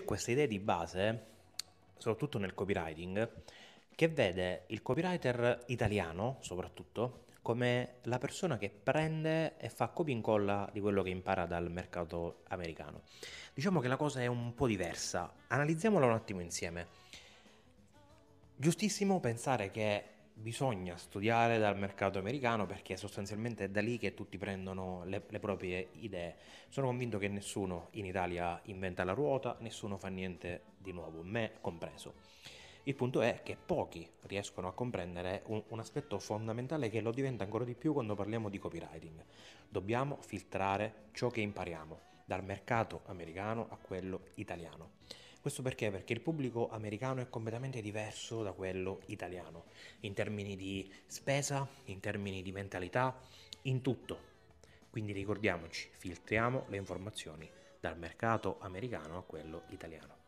c'è questa idea di base, soprattutto nel copywriting, che vede il copywriter italiano, soprattutto, come la persona che prende e fa copia e incolla di quello che impara dal mercato americano. Diciamo che la cosa è un po' diversa, analizziamola un attimo insieme. Giustissimo pensare che bisogna studiare dal mercato americano perché sostanzialmente è da lì che tutti prendono le, le, proprie idee. Sono convinto che nessuno in Italia inventa la ruota, nessuno fa niente di nuovo, me compreso. Il punto è che pochi riescono a comprendere un, un aspetto fondamentale che lo diventa ancora di più quando parliamo di copywriting. Dobbiamo filtrare ciò che impariamo dal mercato americano a quello italiano. Questo perché? Perché il pubblico americano è completamente diverso da quello italiano, in termini di spesa, in termini di mentalità, in tutto. Quindi ricordiamoci, filtriamo le informazioni dal mercato americano a quello italiano.